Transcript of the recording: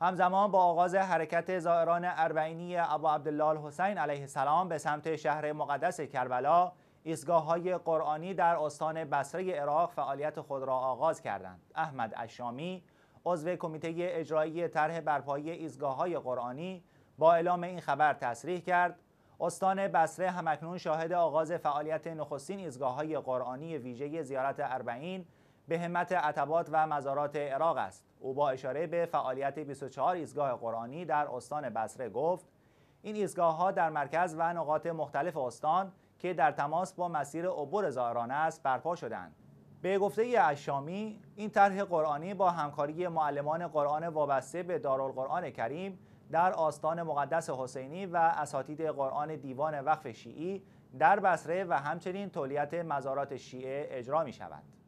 همزمان با آغاز حرکت زائران اربعینی ابو عبدالله حسین علیه السلام به سمت شهر مقدس کربلا ایستگاه های قرآنی در استان بصره عراق فعالیت خود را آغاز کردند احمد اشامی عضو کمیته اجرایی طرح برپایی ایستگاه های قرآنی با اعلام این خبر تصریح کرد استان بصره همکنون شاهد آغاز فعالیت نخستین ایستگاه های قرآنی ویژه زیارت اربعین به همت عتبات و مزارات عراق است او با اشاره به فعالیت 24 ایستگاه قرآنی در استان بصره گفت این ایستگاه ها در مرکز و نقاط مختلف استان که در تماس با مسیر عبور زائران است برپا شدند به گفته اشامی این طرح قرآنی با همکاری معلمان قرآن وابسته به دارالقرآن کریم در آستان مقدس حسینی و اساتید قرآن دیوان وقف شیعی در بصره و همچنین تولیت مزارات شیعه اجرا می شود.